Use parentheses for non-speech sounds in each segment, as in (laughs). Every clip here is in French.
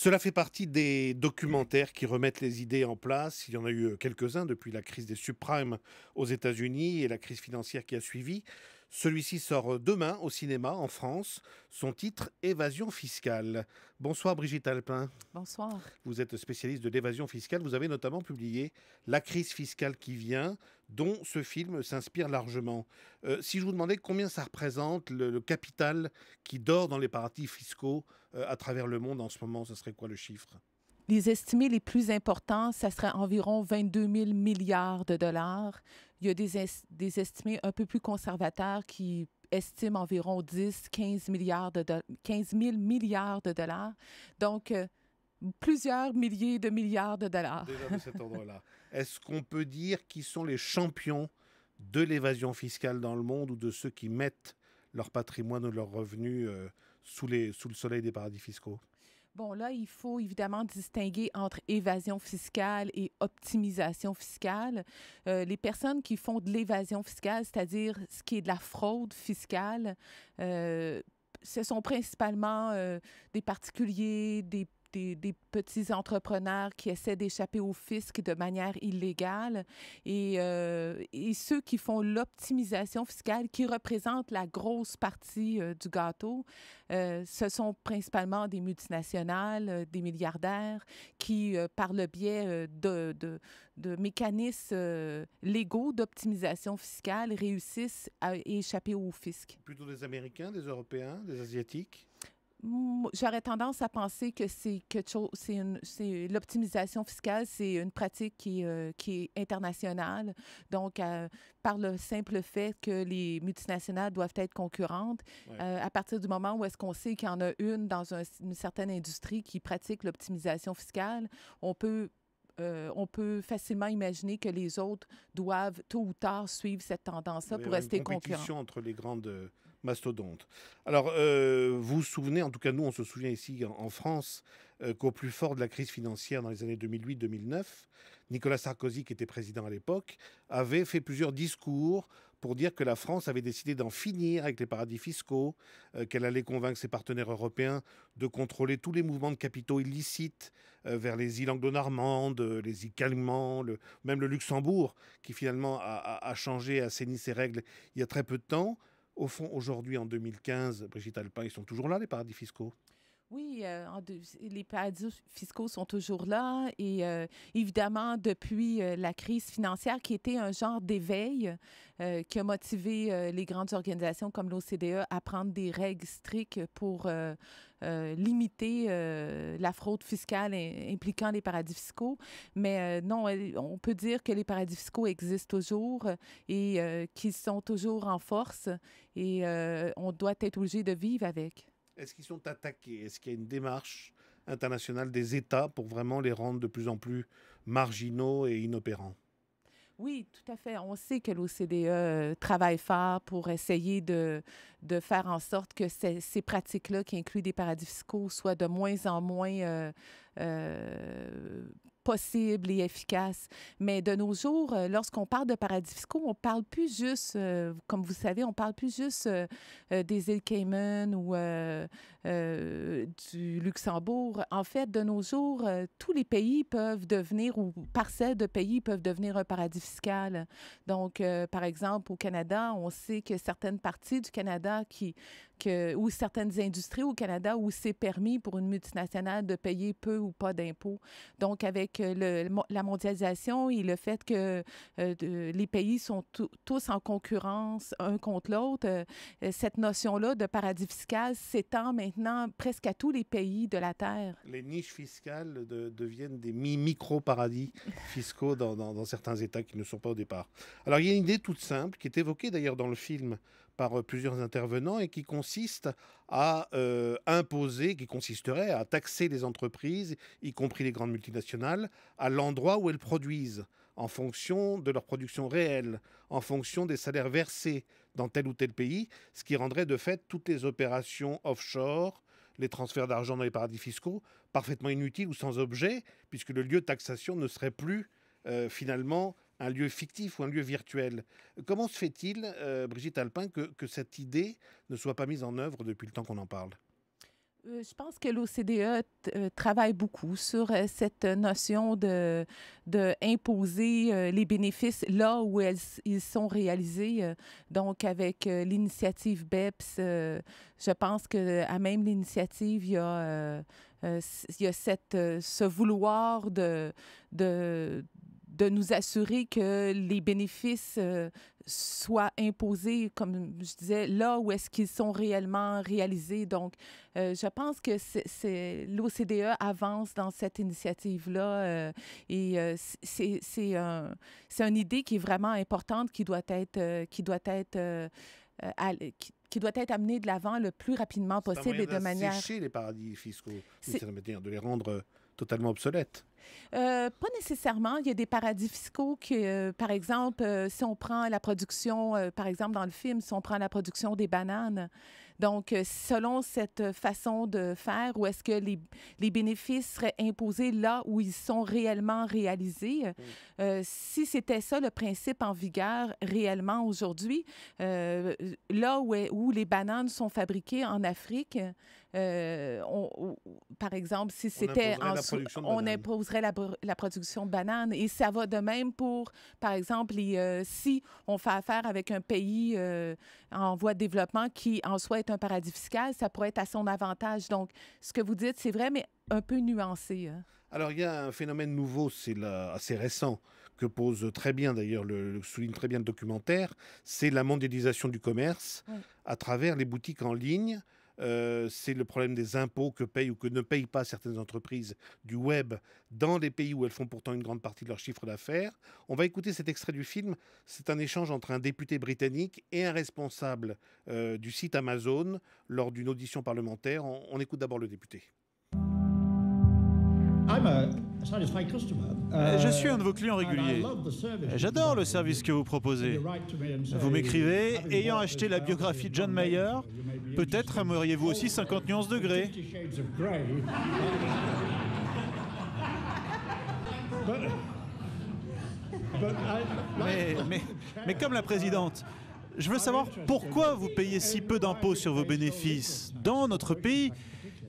Cela fait partie des documentaires qui remettent les idées en place. Il y en a eu euh, quelques-uns depuis la crise des subprimes aux États-Unis et la crise financière qui a suivi. Celui-ci sort demain au cinéma en France. Son titre Évasion fiscale. Bonsoir Brigitte Alpin. Bonsoir. Vous êtes spécialiste de l'évasion fiscale. Vous avez notamment publié La crise fiscale qui vient, dont ce film s'inspire largement. Euh, si je vous demandais combien ça représente le, capital qui dort dans les paradis fiscaux euh, à travers le monde en ce moment, ce serait quoi le chiffre les estimés les plus importants, ça serait environ 22 000 milliards de dollars. Il y a des, estimés un peu plus conservateurs qui estiment environ 10, 15, milliards de, 15 000 milliards de dollars. Donc, euh, plusieurs milliers de milliards de dollars. Est-ce qu'on peut dire qui sont les champions de l'évasion fiscale dans le monde ou de ceux qui mettent leur patrimoine ou leurs revenus euh, sous le soleil des paradis fiscaux Bon, là, il faut évidemment distinguer entre évasion fiscale et optimisation fiscale. Euh, les personnes qui font de l'évasion fiscale, c'est-à-dire ce qui est de la fraude fiscale, euh, ce sont principalement euh, des particuliers, des des, petits entrepreneurs qui essaient d'échapper au fisc de manière illégale et, euh, ceux qui font l'optimisation fiscale, qui représentent la grosse partie euh, du gâteau, euh, ce sont principalement des multinationales, des milliardaires qui, par le biais de, de, de mécanismes légaux d'optimisation fiscale, réussissent à échapper au fisc. Plutôt des Américains, des Européens, des Asiatiques J'aurais tendance à penser que c'est chose, c'est l'optimisation fiscale, c'est une pratique qui, euh, qui est internationale. Donc, euh, par le simple fait que les multinationales doivent être concurrentes, euh, à partir du moment où est-ce qu'on sait qu'il y en a une dans une certaine industrie qui pratique l'optimisation fiscale, on peut on peut facilement imaginer que les autres doivent tôt ou tard suivre cette tendance-là pour rester concurrents. Il y a une entre les grandes mastodonte. Alors, euh, vous vous souvenez, en tout cas nous, on se souvient ici en, France, euh, qu'au plus fort de la crise financière dans les années 2008-2009, Nicolas Sarkozy, qui était président à l'époque, avait fait plusieurs discours pour dire que la France avait décidé d'en finir avec les paradis fiscaux, euh, qu'elle allait convaincre ses partenaires européens de contrôler tous les mouvements de capitaux illicites vers les îles anglo-normandes, les îles Calmans, le, même le Luxembourg, qui finalement a, changé, a saigné ses règles il y a très peu de temps. Au fond, aujourd'hui, en 2015, Brigitte Alpin, ils sont toujours là, les paradis fiscaux oui, euh, les paradis fiscaux sont toujours là et euh, évidemment depuis euh, la crise financière qui était un genre d'éveil qui a motivé les grandes organisations comme l'OCDE à prendre des règles strictes pour limiter la fraude fiscale impliquant les paradis fiscaux. Mais non, on peut dire que les paradis fiscaux existent toujours et qu'ils sont toujours en force et on doit être obligé de vivre avec. Est-ce qu'ils sont attaqués Est-ce qu'il y a une démarche internationale des États pour vraiment les rendre de plus en plus marginaux et inopérants oui, tout à fait. On sait que l'OCDE euh, travaille fort pour essayer de, faire en sorte que ces, pratiques-là, qui incluent des paradis fiscaux, soient de moins en moins euh, euh, possible et efficace. Mais de nos jours, euh, lorsqu'on parle de paradis fiscaux, on parle plus juste, euh, comme vous savez, on parle plus juste euh, des îles Cayman ou du Luxembourg. En fait, de nos jours, tous les pays peuvent devenir, ou parcelles de pays peuvent devenir un paradis fiscal. Donc, par exemple, au Canada, on sait que certaines parties du Canada qui, que, ou certaines industries au Canada où c'est permis pour une multinationale de payer peu ou pas d'impôts. Donc, avec la mondialisation et le fait que euh, les pays sont tous en concurrence un contre l'autre, euh, euh, cette notion-là de paradis fiscal s'étend maintenant presque à tous les pays de la Terre. Les niches fiscales deviennent des micro-paradis fiscaux dans, dans certains États qui ne sont pas au départ. Alors il y a une idée toute simple qui est évoquée d'ailleurs dans le film par euh, plusieurs intervenants et qui consiste à euh, imposer, qui consisterait à taxer les entreprises, y compris les grandes multinationales, à l'endroit où elles produisent, en fonction de leur production réelle, en fonction des salaires versés dans tel ou tel pays, ce qui rendrait de fait toutes les opérations offshore, les transferts d'argent dans les paradis fiscaux parfaitement inutiles ou sans objet, puisque le lieu de taxation ne serait plus euh, finalement un lieu fictif ou un lieu virtuel. Comment se fait-il, euh, Brigitte Alpin, que, cette idée ne soit pas mise en œuvre depuis le temps qu'on en parle euh, je pense que l'OCDE euh, travaille beaucoup sur cette notion de, de les bénéfices là où ils sont réalisés. donc, avec l'initiative BEPS, je pense que à même l'initiative, il y a il cette, ce vouloir de, de, de nous assurer que les bénéfices euh, soient imposés, comme je disais, là où est-ce qu'ils sont réellement réalisés. Donc, euh, je pense que c'est l'OCDE avance dans cette initiative-là euh, et c'est un, une idée qui est vraiment importante, qui doit être, qui doit être qui doit être amené de l'avant le plus rapidement possible et de manière... C'est les paradis fiscaux, de les rendre euh, totalement obsolètes. Euh, pas nécessairement. Il y a des paradis fiscaux que, euh, par exemple, si on prend la production, par exemple dans le film, si on prend la production des bananes, donc, euh, selon cette façon de faire, où est-ce que les, bénéfices seraient imposés là où ils sont réellement réalisés? Mm. Euh, si c'était ça le principe en vigueur réellement aujourd'hui, euh, là où les bananes sont fabriquées en Afrique, euh, par exemple, si c'était on imposerait, la, production de bananes. Et ça va de même pour, par exemple, euh, si on fait affaire avec un pays euh, en voie de développement qui en soi est un paradis fiscal, ça pourrait être à son avantage. Donc, ce que vous dites, c'est vrai, mais un peu nuancé. Hein. Alors il y a un phénomène nouveau, c'est assez récent, que pose très bien d'ailleurs, le, souligne très bien le documentaire, c'est la mondialisation du commerce à travers les boutiques en ligne. Euh, c'est le problème des impôts que payent ou que ne payent pas certaines entreprises du web dans les pays où elles font pourtant une grande partie de leur chiffre d'affaires. On va écouter cet extrait du film. C'est un échange entre un député britannique et un responsable euh, du site Amazon lors d'une audition parlementaire. On, on écoute d'abord le député. Eh, je euh, suis un de vos clients réguliers. J'adore le service que vous proposez. Vous m'écrivez, ayant acheté la biographie de John Mayer, Peut-être aimeriez-vous aussi 50 nuances de degrés. Mais, mais comme la présidente, je veux savoir pourquoi vous payez si peu d'impôts sur vos bénéfices dans notre pays,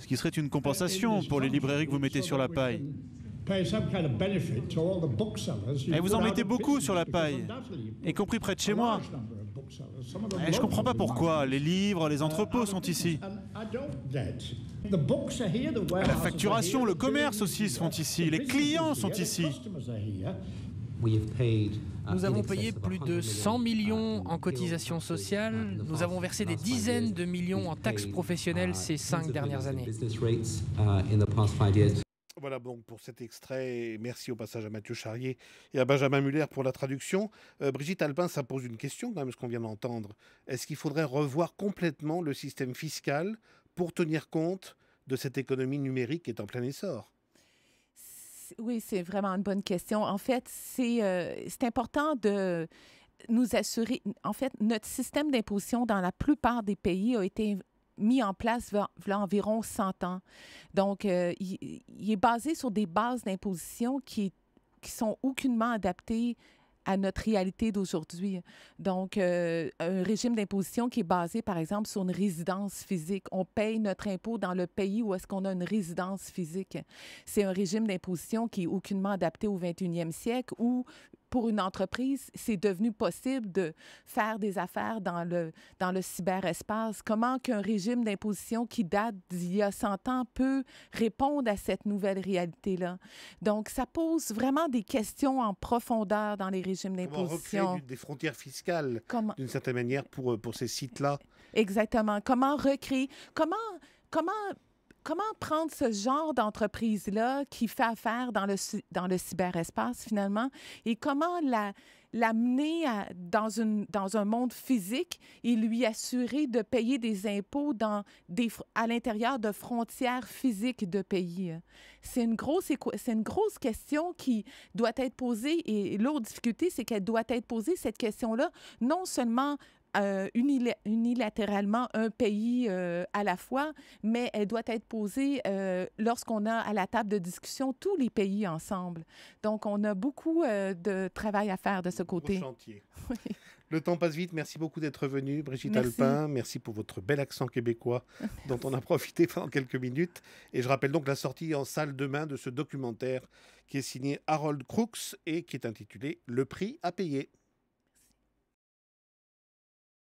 ce qui serait une compensation pour les librairies que vous mettez sur la paille. Et eh, vous en mettez beaucoup sur la paille, y compris près de chez moi. Et eh, je ne comprends pas pourquoi. Les livres, les entrepôts sont ici. Um, La facturation, le commerce aussi sont ici. Les clients sont ici. Uh, Nous avons payé plus de 100 uh, millions en cotisations sociales. Nous avons versé des dizaines de millions en taxes uh, professionnelles ces cinq dernières années. Voilà donc pour cet extrait. merci au passage à Mathieu Charrier et à Benjamin Muller pour la traduction. Euh, Brigitte Alpin, ça pose une question quand même, ce qu'on vient d'entendre. Est-ce qu'il faudrait revoir complètement le système fiscal pour tenir compte de cette économie numérique qui est en plein essor Oui, c'est vraiment une bonne question. En fait, euh, c'est important de nous assurer. En fait, notre système d'imposition dans la plupart des pays a été mis en place il y a environ 100 ans. Donc, euh, il, est basé sur des bases d'imposition qui, qui sont aucunement adaptées à notre réalité d'aujourd'hui. Donc, euh, un régime d'imposition qui est basé, par exemple, sur une résidence physique. On paye notre impôt dans le pays où est-ce qu'on a une résidence physique. C'est un régime d'imposition qui est aucunement adapté au 21e siècle où pour une entreprise, c'est devenu possible de faire des affaires dans le, dans le cyberespace. Comment qu'un régime d'imposition qui date d'il y a 100 ans peut répondre à cette nouvelle réalité-là? Donc, ça pose vraiment des questions en profondeur dans les régimes d'imposition. des frontières fiscales, d'une certaine manière, pour, euh, pour ces sites-là. Exactement. Comment recréer... Comment comment comment prendre ce genre d'entreprise-là qui fait affaire dans le, dans le cyberespace finalement et comment la, l'amener dans, dans un monde physique et lui assurer de payer des impôts dans des, à l'intérieur de frontières physiques de pays. C'est une, grosse, c'est une grosse question qui doit être posée et l'autre difficulté, c'est qu'elle doit être posée, cette question-là, non seulement euh, unilatéralement un pays euh, à la fois, mais elle doit être posée euh, lorsqu'on a à la table de discussion tous les pays ensemble. Donc, on a beaucoup de travail à faire de ce côté. (laughs) Le temps passe vite. Merci beaucoup d'être venu, Brigitte Alpin. Merci pour votre bel accent québécois (laughs) dont on a profité pendant quelques minutes. Et je rappelle donc la sortie en salle demain de ce documentaire qui est signé Harold Crooks et qui est intitulé Le prix à payer.